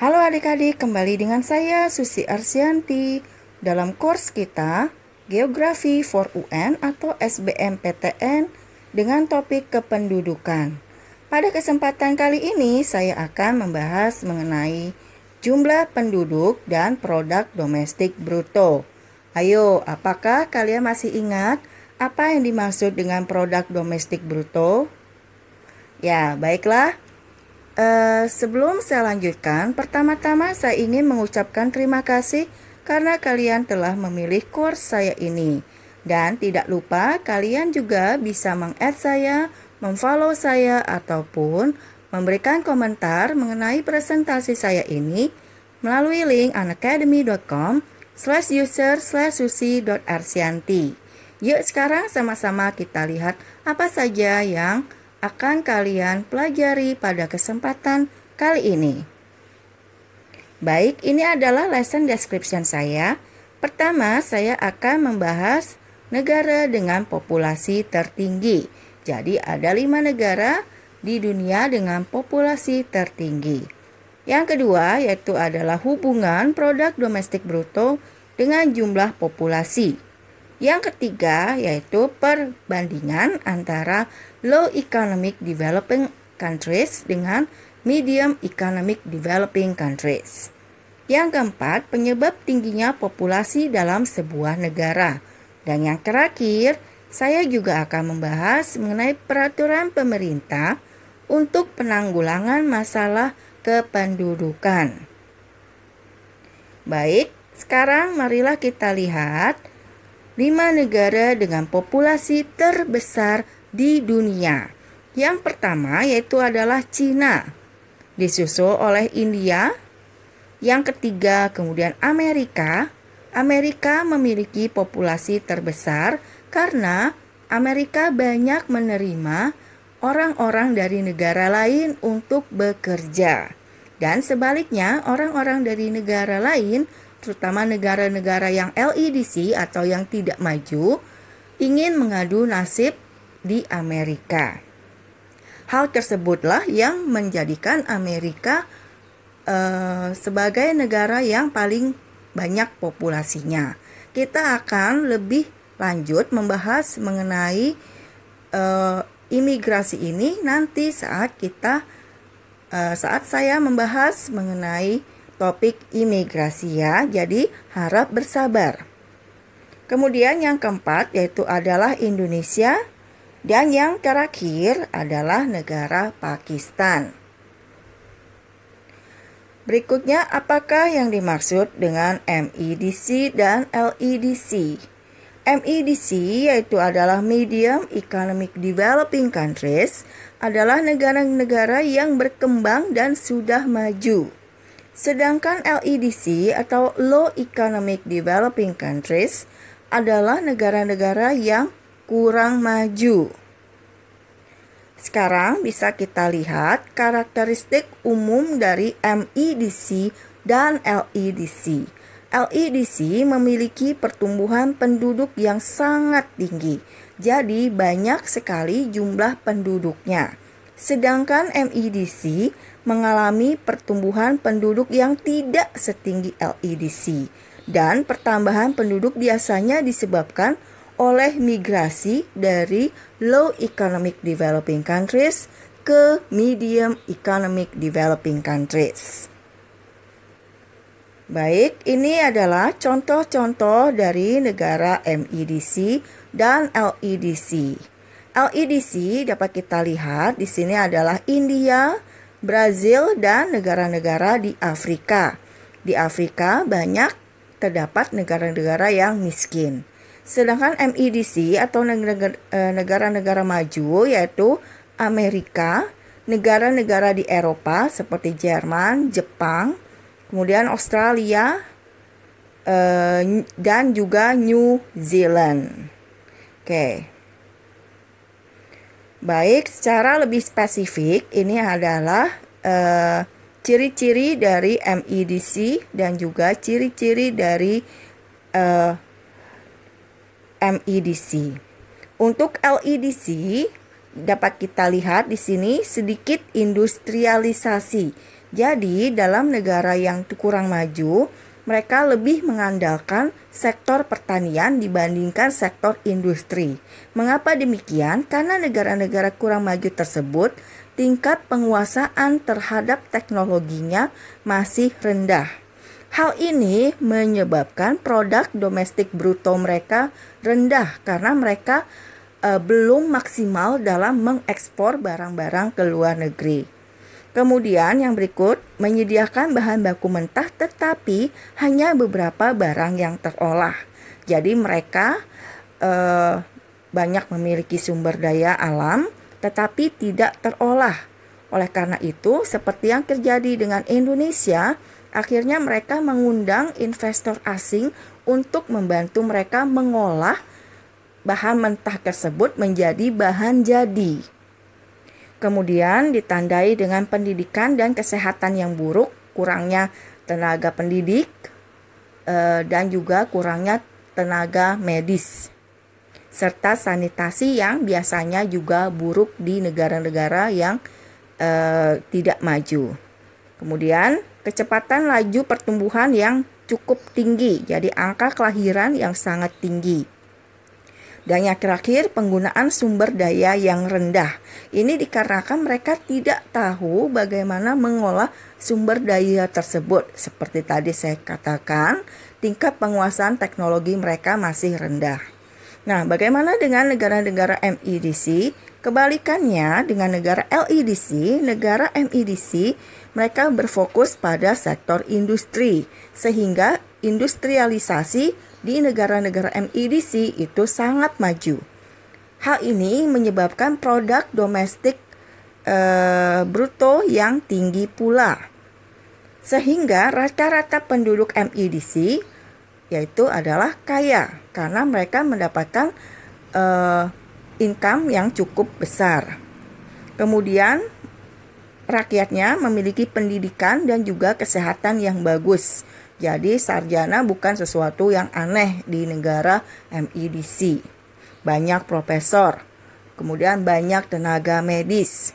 Halo adik-adik, kembali dengan saya Susi Arsianti dalam course kita Geografi for UN atau SBMPTN dengan topik kependudukan. Pada kesempatan kali ini saya akan membahas mengenai jumlah penduduk dan produk domestik bruto. Ayo, apakah kalian masih ingat apa yang dimaksud dengan produk domestik bruto? Ya, baiklah. Eh, sebelum saya lanjutkan, pertama-tama saya ingin mengucapkan terima kasih karena kalian telah memilih course saya ini. Dan tidak lupa kalian juga bisa meng-add saya, memfollow saya ataupun memberikan komentar mengenai presentasi saya ini melalui link anacademy.com slash user slash Yuk sekarang sama-sama kita lihat apa saja yang akan kalian pelajari pada kesempatan kali ini. Baik, ini adalah lesson description saya. Pertama, saya akan membahas negara dengan populasi tertinggi. Jadi ada lima negara di dunia dengan populasi tertinggi. Yang kedua yaitu adalah hubungan produk domestik bruto dengan jumlah populasi. Yang ketiga yaitu perbandingan antara low economic developing countries dengan medium economic developing countries. Yang keempat, penyebab tingginya populasi dalam sebuah negara. Dan yang terakhir, saya juga akan membahas mengenai peraturan pemerintah untuk penanggulangan masalah kependudukan. Baik, sekarang marilah kita lihat lima negara dengan populasi terbesar di dunia. Yang pertama yaitu adalah Cina, disusul oleh India. Yang ketiga kemudian Amerika. Amerika memiliki populasi terbesar karena Amerika banyak menerima orang-orang dari negara lain untuk bekerja. Dan sebaliknya, orang-orang dari negara lain terutama negara-negara yang LEDC atau yang tidak maju, ingin mengadu nasib di Amerika. Hal tersebutlah yang menjadikan Amerika eh, sebagai negara yang paling banyak populasinya. Kita akan lebih lanjut membahas mengenai eh, imigrasi ini nanti saat kita eh, saat saya membahas mengenai topik imigrasi ya. Jadi harap bersabar. Kemudian yang keempat yaitu adalah Indonesia dan yang terakhir adalah negara Pakistan. Berikutnya, apakah yang dimaksud dengan MEDC dan LEDC? MEDC yaitu adalah Medium Economic Developing Countries adalah negara-negara yang berkembang dan sudah maju. Sedangkan LEDC atau Low Economic Developing Countries adalah negara-negara yang kurang maju. Sekarang bisa kita lihat karakteristik umum dari MEDC dan LEDC. LEDC memiliki pertumbuhan penduduk yang sangat tinggi, jadi banyak sekali jumlah penduduknya. Sedangkan MEDC mengalami pertumbuhan penduduk yang tidak setinggi LEDC dan pertambahan penduduk biasanya disebabkan oleh migrasi dari low economic developing countries ke medium economic developing countries. Baik, ini adalah contoh-contoh dari negara MEDC dan LEDC. LEDC dapat kita lihat di sini adalah India, Brazil, dan negara-negara di Afrika. Di Afrika banyak terdapat negara-negara yang miskin. Sedangkan MEDC atau eh, negara-negara maju yaitu Amerika, negara-negara di Eropa seperti Jerman, Jepang, kemudian Australia, eh, dan juga New Zealand. Oke. Okay. Baik, secara lebih spesifik ini adalah ciri eh, ciri-ciri dari MEDC dan juga ciri-ciri dari uh, eh, MEDC. Untuk LEDC dapat kita lihat di sini sedikit industrialisasi. Jadi dalam negara yang kurang maju mereka lebih mengandalkan sektor pertanian dibandingkan sektor industri. Mengapa demikian? Karena negara-negara kurang maju tersebut tingkat penguasaan terhadap teknologinya masih rendah. Hal ini menyebabkan produk domestik bruto mereka rendah karena mereka e, belum maksimal dalam mengekspor barang-barang ke luar negeri. Kemudian yang berikut, menyediakan bahan baku mentah tetapi hanya beberapa barang yang terolah. Jadi mereka eh, banyak memiliki sumber daya alam tetapi tidak terolah. Oleh karena itu, seperti yang terjadi dengan Indonesia, akhirnya mereka mengundang investor asing untuk membantu mereka mengolah bahan mentah tersebut menjadi bahan jadi. Kemudian ditandai dengan pendidikan dan kesehatan yang buruk, kurangnya tenaga pendidik, eh, dan juga kurangnya tenaga medis serta sanitasi yang biasanya juga buruk di negara-negara yang eh, tidak maju. Kemudian kecepatan laju pertumbuhan yang cukup tinggi, jadi angka kelahiran yang sangat tinggi. Dan yang terakhir, penggunaan sumber daya yang rendah. Ini dikarenakan mereka tidak tahu bagaimana mengolah sumber daya tersebut. Seperti tadi saya katakan, tingkat penguasaan teknologi mereka masih rendah. Nah, bagaimana dengan negara-negara MEDC? Kebalikannya dengan negara LEDC, negara MEDC mereka berfokus pada sektor industri sehingga industrialisasi di negara-negara MEDC itu sangat maju. Hal ini menyebabkan produk domestik e, bruto yang tinggi pula. Sehingga rata-rata penduduk MEDC yaitu adalah kaya karena mereka mendapatkan e, income yang cukup besar. Kemudian rakyatnya memiliki pendidikan dan juga kesehatan yang bagus jadi sarjana bukan sesuatu yang aneh di negara MIDC. E banyak profesor, kemudian banyak tenaga medis.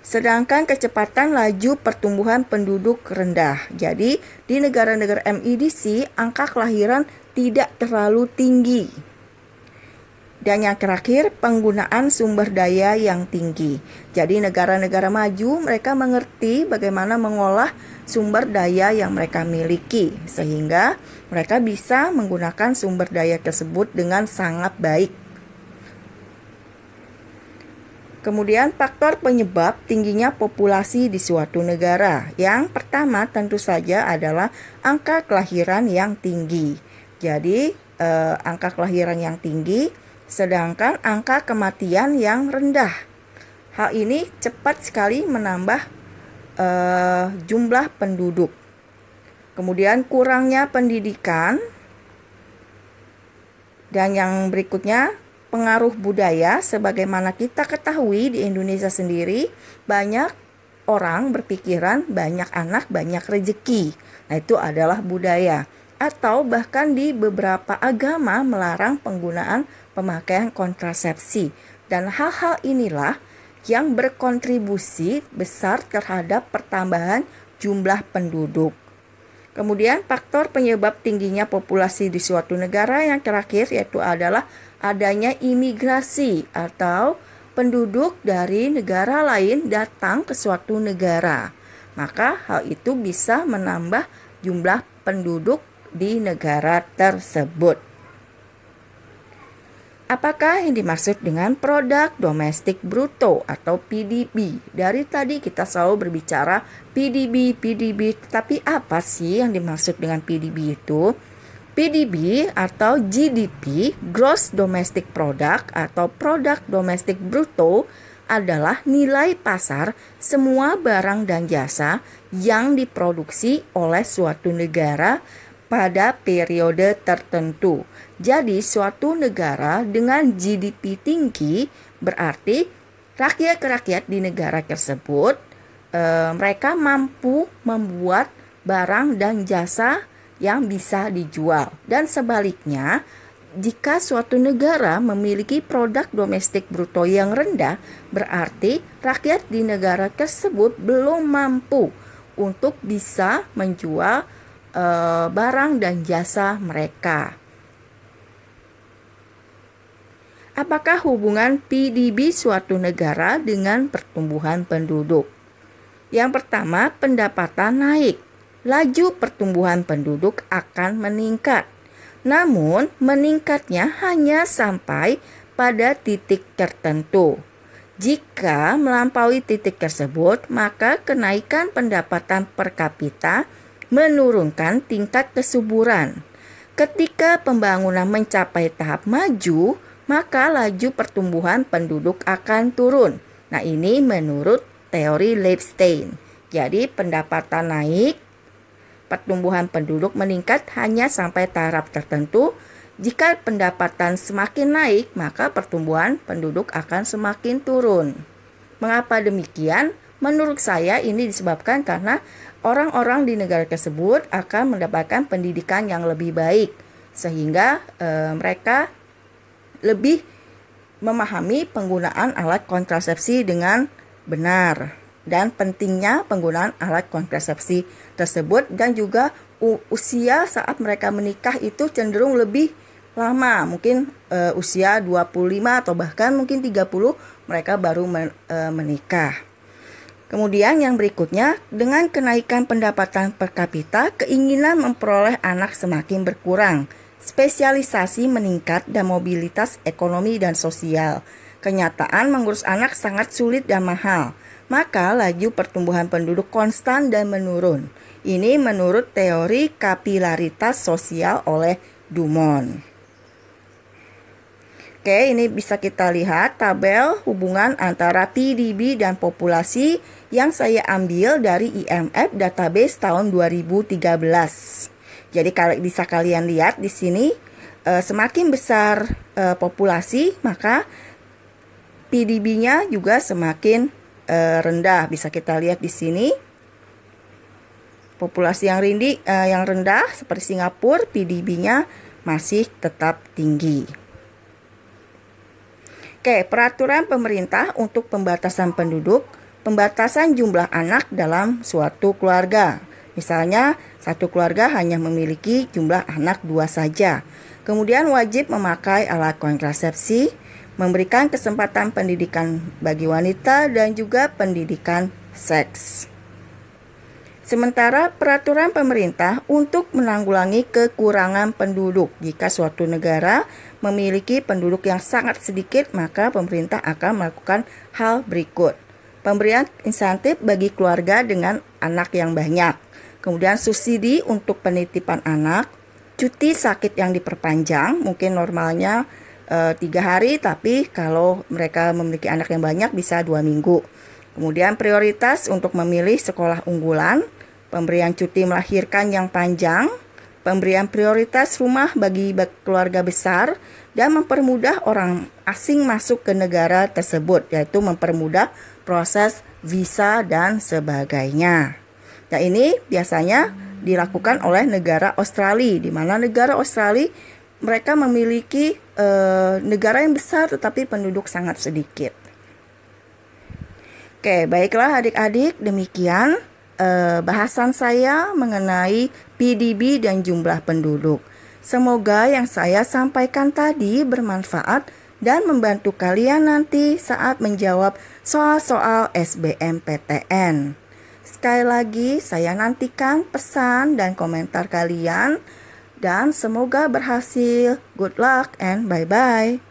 Sedangkan kecepatan laju pertumbuhan penduduk rendah. Jadi di negara-negara MIDC e angka kelahiran tidak terlalu tinggi. Dan yang terakhir, penggunaan sumber daya yang tinggi. Jadi negara-negara maju mereka mengerti bagaimana mengolah sumber daya yang mereka miliki, sehingga mereka bisa menggunakan sumber daya tersebut dengan sangat baik. Kemudian faktor penyebab tingginya populasi di suatu negara. Yang pertama tentu saja adalah angka kelahiran yang tinggi. Jadi eh, angka kelahiran yang tinggi sedangkan angka kematian yang rendah. Hal ini cepat sekali menambah uh, jumlah penduduk. Kemudian kurangnya pendidikan dan yang berikutnya pengaruh budaya sebagaimana kita ketahui di Indonesia sendiri banyak orang berpikiran banyak anak banyak rezeki. Nah, itu adalah budaya atau bahkan di beberapa agama melarang penggunaan pemakaian kontrasepsi. Dan hal-hal inilah yang berkontribusi besar terhadap pertambahan jumlah penduduk. Kemudian faktor penyebab tingginya populasi di suatu negara yang terakhir yaitu adalah adanya imigrasi atau penduduk dari negara lain datang ke suatu negara. Maka hal itu bisa menambah jumlah penduduk di negara tersebut. Apakah yang dimaksud dengan produk domestik bruto atau PDB? Dari tadi kita selalu berbicara PDB, PDB, tapi apa sih yang dimaksud dengan PDB itu? PDB atau GDP, Gross Domestic Product atau Produk Domestik Bruto adalah nilai pasar semua barang dan jasa yang diproduksi oleh suatu negara pada periode tertentu jadi suatu negara dengan GDP tinggi berarti rakyat-rakyat di negara tersebut e, mereka mampu membuat barang dan jasa yang bisa dijual. Dan sebaliknya, jika suatu negara memiliki produk domestik bruto yang rendah, berarti rakyat di negara tersebut belum mampu untuk bisa menjual e, barang dan jasa mereka. Apakah hubungan PDB suatu negara dengan pertumbuhan penduduk? Yang pertama, pendapatan naik. Laju pertumbuhan penduduk akan meningkat. Namun, meningkatnya hanya sampai pada titik tertentu. Jika melampaui titik tersebut, maka kenaikan pendapatan per kapita menurunkan tingkat kesuburan. Ketika pembangunan mencapai tahap maju, maka laju pertumbuhan penduduk akan turun. Nah, ini menurut teori Lipstein. Jadi, pendapatan naik, pertumbuhan penduduk meningkat hanya sampai taraf tertentu. Jika pendapatan semakin naik, maka pertumbuhan penduduk akan semakin turun. Mengapa demikian? Menurut saya ini disebabkan karena orang-orang di negara tersebut akan mendapatkan pendidikan yang lebih baik sehingga e, mereka lebih memahami penggunaan alat kontrasepsi dengan benar dan pentingnya penggunaan alat kontrasepsi tersebut dan juga usia saat mereka menikah itu cenderung lebih lama, mungkin e, usia 25 atau bahkan mungkin 30 mereka baru men, e, menikah. Kemudian yang berikutnya, dengan kenaikan pendapatan per kapita, keinginan memperoleh anak semakin berkurang Spesialisasi meningkat dan mobilitas ekonomi dan sosial. Kenyataan mengurus anak sangat sulit dan mahal, maka laju pertumbuhan penduduk konstan dan menurun. Ini menurut teori kapilaritas sosial oleh Dumont. Oke, ini bisa kita lihat tabel hubungan antara PDB dan populasi yang saya ambil dari IMF database tahun 2013. Jadi kalau bisa kalian lihat di sini e, semakin besar e, populasi maka PDB-nya juga semakin e, rendah. Bisa kita lihat di sini populasi yang rindi e, yang rendah seperti Singapura PDB-nya masih tetap tinggi. Oke, peraturan pemerintah untuk pembatasan penduduk, pembatasan jumlah anak dalam suatu keluarga. Misalnya, satu keluarga hanya memiliki jumlah anak dua saja. Kemudian wajib memakai alat kontrasepsi, memberikan kesempatan pendidikan bagi wanita dan juga pendidikan seks. Sementara peraturan pemerintah untuk menanggulangi kekurangan penduduk, jika suatu negara memiliki penduduk yang sangat sedikit, maka pemerintah akan melakukan hal berikut: pemberian insentif bagi keluarga dengan anak yang banyak, Kemudian subsidi untuk penitipan anak, cuti sakit yang diperpanjang, mungkin normalnya eh, tiga e, hari, tapi kalau mereka memiliki anak yang banyak bisa dua minggu. Kemudian prioritas untuk memilih sekolah unggulan, pemberian cuti melahirkan yang panjang, pemberian prioritas rumah bagi keluarga besar, dan mempermudah orang asing masuk ke negara tersebut, yaitu mempermudah proses visa dan sebagainya. Nah ini biasanya dilakukan oleh negara Australia, di mana negara Australia mereka memiliki e, negara yang besar tetapi penduduk sangat sedikit. Oke, baiklah adik-adik, demikian e, bahasan saya mengenai PDB dan jumlah penduduk. Semoga yang saya sampaikan tadi bermanfaat dan membantu kalian nanti saat menjawab soal-soal SBMPTN. Sekali lagi, saya nantikan pesan dan komentar kalian, dan semoga berhasil. Good luck and bye bye.